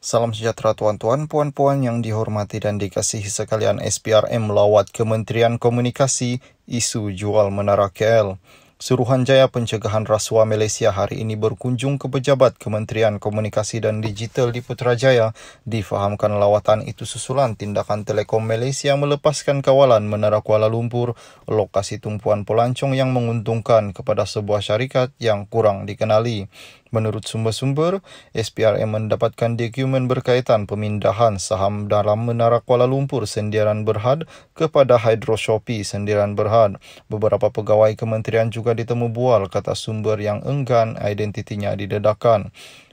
Salam sejahtera tuan-tuan, puan-puan yang dihormati dan dikasihi sekalian SPRM lawat Kementerian Komunikasi isu jual menara KL. Suruhanjaya Pencegahan Rasuah Malaysia hari ini berkunjung ke pejabat Kementerian Komunikasi dan Digital di Putrajaya. Difahamkan lawatan itu susulan tindakan Telekom Malaysia melepaskan kawalan Menara Kuala Lumpur, lokasi tumpuan pelancong yang menguntungkan kepada sebuah syarikat yang kurang dikenali. Menurut sumber-sumber, SPRM mendapatkan dokumen berkaitan pemindahan saham dalam Menara Kuala Lumpur sendiran Berhad kepada Hydro Shopee Sendirian Berhad. Beberapa pegawai kementerian juga ditemu bual kata sumber yang enggan identitinya didedahkan.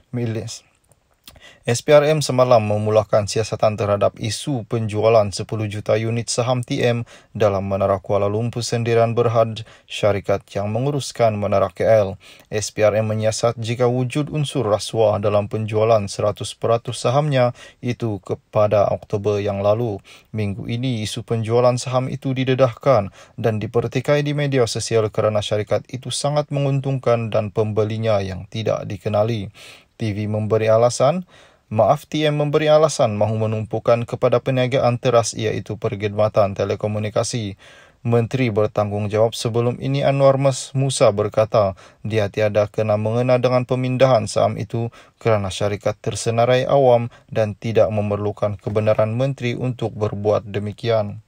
Milis, SPRM semalam memulakan siasatan terhadap isu penjualan 10 juta unit saham TM dalam Menara Kuala Lumpur Sendirian Berhad, syarikat yang menguruskan Menara KL. SPRM menyiasat jika wujud unsur rasuah dalam penjualan 100% sahamnya itu kepada Oktober yang lalu. Minggu ini isu penjualan saham itu didedahkan dan dipertikai di media sosial kerana syarikat itu sangat menguntungkan dan pembelinya yang tidak dikenali. TV memberi alasan Maaf TM memberi alasan mahu menumpukan kepada peniagaan teras iaitu perkhidmatan telekomunikasi. Menteri bertanggungjawab sebelum ini Anwar Mas Musa berkata dia tiada kena mengena dengan pemindahan saham itu kerana syarikat tersenarai awam dan tidak memerlukan kebenaran menteri untuk berbuat demikian.